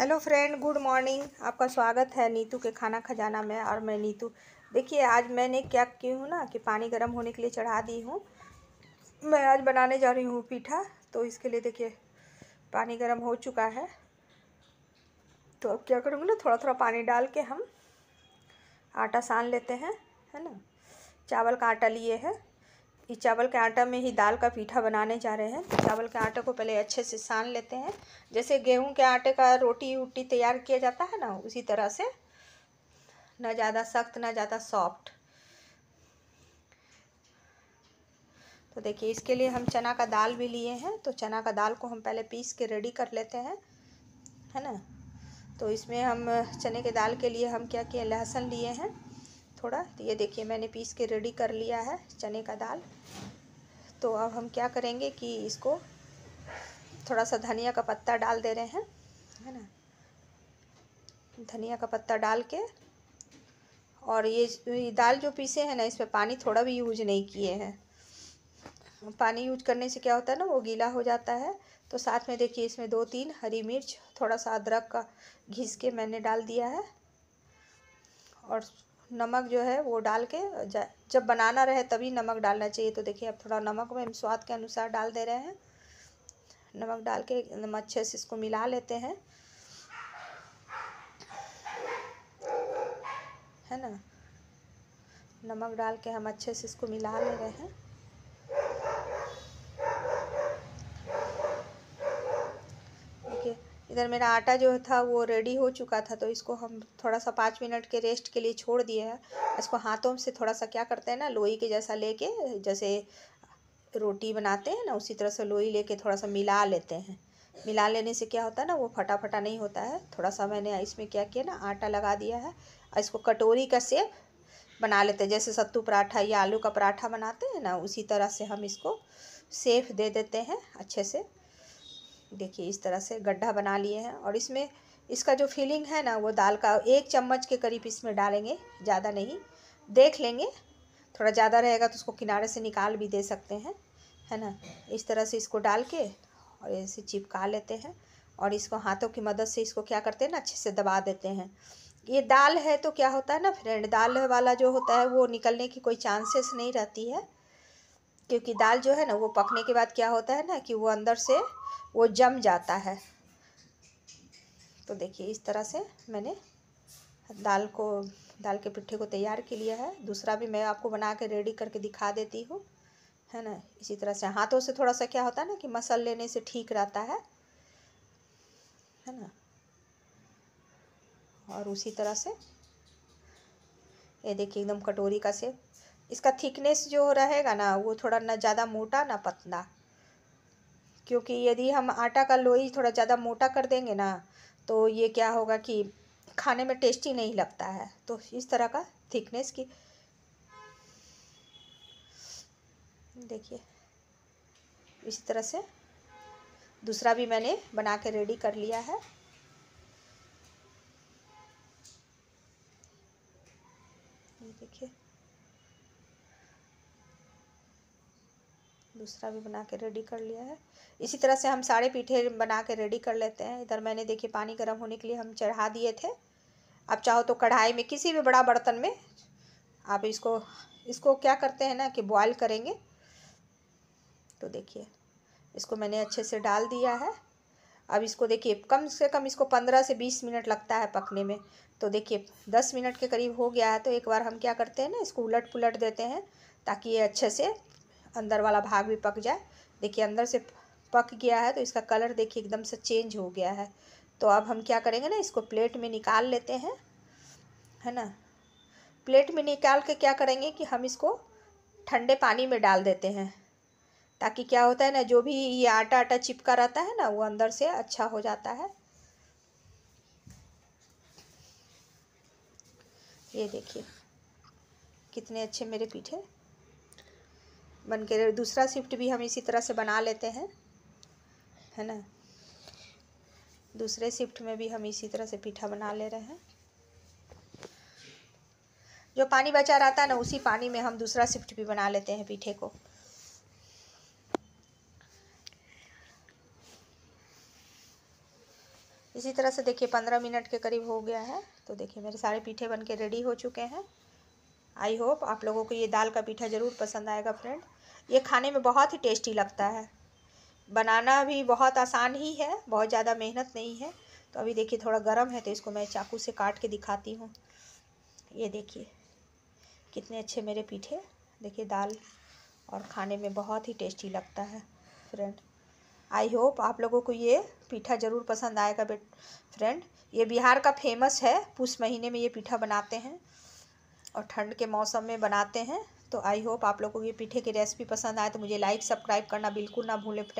hello friend good morning आपका स्वागत है नीतू के खाना खजाना में और मैं नीतू देखिए आज मैंने क्या की हूँ ना कि पानी गर्म होने के लिए चढ़ा दी हूँ मैं आज बनाने जा रही हूँ पीठा तो इसके लिए देखिए पानी गर्म हो चुका है तो अब क्या करूँगी ना थोड़ा थोड़ा पानी डाल के हम आटा सान लेते हैं है ना चावल का आटा लिए है ये चावल के आटा में ही दाल का पीठा बनाने जा रहे हैं तो चावल के आटे को पहले अच्छे से सान लेते हैं जैसे गेहूं के आटे का रोटी उटी तैयार किया जाता है ना उसी तरह से ना ज़्यादा सख्त ना ज़्यादा सॉफ्ट तो देखिए इसके लिए हम चना का दाल भी लिए हैं तो चना का दाल को हम पहले पीस के रेडी कर लेते हैं है ना तो इसमें हम चने के दाल के लिए हम क्या किए लहसुन लिए हैं थोड़ा तो ये देखिए मैंने पीस के रेडी कर लिया है चने का दाल तो अब हम क्या करेंगे कि इसको थोड़ा सा धनिया का पत्ता डाल दे रहे हैं है ना धनिया का पत्ता डाल के और ये दाल जो पीसे हैं ना इसमें पानी थोड़ा भी यूज नहीं किए हैं पानी यूज करने से क्या होता है ना वो गीला हो जाता है तो साथ में देखिए इसमें दो तीन हरी मिर्च थोड़ा सा अदरक का घिस के मैंने डाल दिया है और नमक जो है वो डाल के जब बनाना रहे तभी नमक डालना चाहिए तो देखिए अब थोड़ा नमक में हम स्वाद के अनुसार डाल दे रहे हैं नमक डाल के एकदम अच्छे से इसको मिला लेते हैं है ना नमक डाल के हम अच्छे से इसको मिला ले रहे हैं इधर मेरा आटा जो था वो रेडी हो चुका था तो इसको हम थोड़ा सा पाँच मिनट के रेस्ट के लिए छोड़ दिए हैं इसको हाथों से थोड़ा सा क्या करते हैं ना लोई के जैसा लेके जैसे रोटी बनाते हैं ना उसी तरह से लोई लेके थोड़ा सा मिला लेते हैं मिला लेने से क्या होता है ना वो फटाफटा नहीं होता है थोड़ा सा मैंने इसमें क्या किया ना आटा लगा दिया है इसको कटोरी का सेप बना लेते हैं जैसे सत्तू पराठा या आलू का पराठा बनाते हैं ना उसी तरह से हम इसको सेफ दे देते हैं अच्छे से देखिए इस तरह से गड्ढा बना लिए हैं और इसमें इसका जो फीलिंग है ना वो दाल का एक चम्मच के करीब इसमें डालेंगे ज़्यादा नहीं देख लेंगे थोड़ा ज़्यादा रहेगा तो उसको किनारे से निकाल भी दे सकते हैं है ना इस तरह से इसको डाल के और ऐसे चिपका लेते हैं और इसको हाथों की मदद से इसको क्या करते हैं ना अच्छे से दबा देते हैं ये दाल है तो क्या होता है ना फ्रेंड दाल वाला जो होता है वो निकलने की कोई चांसेस नहीं रहती है क्योंकि दाल जो है ना वो पकने के बाद क्या होता है ना कि वो अंदर से वो जम जाता है तो देखिए इस तरह से मैंने दाल को दाल के पिट्ठे को तैयार के लिया है दूसरा भी मैं आपको बना के रेडी करके दिखा देती हूँ है ना इसी तरह से हाथों से थोड़ा सा क्या होता है ना कि मसल लेने से ठीक रहता है है ना और उसी तरह से ये देखिए एकदम कटोरी का सेब इसका थिकनेस जो रहेगा ना वो थोड़ा ना ज़्यादा मोटा ना पतला क्योंकि यदि हम आटा का लोई थोड़ा ज़्यादा मोटा कर देंगे ना तो ये क्या होगा कि खाने में टेस्टी नहीं लगता है तो इस तरह का थिकनेस की देखिए इस तरह से दूसरा भी मैंने बना के रेडी कर लिया है देखिए दूसरा भी बना के रेडी कर लिया है इसी तरह से हम सारे पीठे बना के रेडी कर लेते हैं इधर मैंने देखिए पानी गर्म होने के लिए हम चढ़ा दिए थे आप चाहो तो कढ़ाई में किसी भी बड़ा बर्तन में आप इसको इसको क्या करते हैं ना कि बॉयल करेंगे तो देखिए इसको मैंने अच्छे से डाल दिया है अब इसको देखिए कम से कम इसको पंद्रह से बीस मिनट लगता है पकने में तो देखिए दस मिनट के करीब हो गया है तो एक बार हम क्या करते हैं ना इसको उलट पुलट देते हैं ताकि ये अच्छे से अंदर वाला भाग भी पक जाए देखिए अंदर से पक गया है तो इसका कलर देखिए एकदम से चेंज हो गया है तो अब हम क्या करेंगे ना इसको प्लेट में निकाल लेते हैं है ना प्लेट में निकाल के क्या करेंगे कि हम इसको ठंडे पानी में डाल देते हैं ताकि क्या होता है ना जो भी ये आटा आटा चिपका रहता है ना वो अंदर से अच्छा हो जाता है ये देखिए कितने अच्छे मेरे पीठे बन के दूसरा शिफ्ट भी हम इसी तरह से बना लेते हैं है ना दूसरे शिफ्ट में भी हम इसी तरह से पीठा बना ले रहे हैं जो पानी बचा रहता है ना उसी पानी में हम दूसरा शिफ्ट भी बना लेते हैं पीठे को इसी तरह से देखिए पंद्रह मिनट के करीब हो गया है तो देखिए मेरे सारे पीठे बन के रेडी हो चुके हैं आई होप आप लोगों को ये दाल का पीठा ज़रूर पसंद आएगा फ्रेंड ये खाने में बहुत ही टेस्टी लगता है बनाना भी बहुत आसान ही है बहुत ज़्यादा मेहनत नहीं है तो अभी देखिए थोड़ा गर्म है तो इसको मैं चाकू से काट के दिखाती हूँ ये देखिए कितने अच्छे मेरे पीठे देखिए दाल और खाने में बहुत ही टेस्टी लगता है फ्रेंड आई होप आप लोगों को ये पीठा ज़रूर पसंद आएगा बेट फ्रेंड ये बिहार का फेमस है पूछ महीने में ये पीठा बनाते हैं और ठंड के मौसम में बनाते हैं तो आई होप आप लोगों की पीठे की रेसिपी पसंद आए तो मुझे लाइक सब्सक्राइब करना बिल्कुल ना भूलें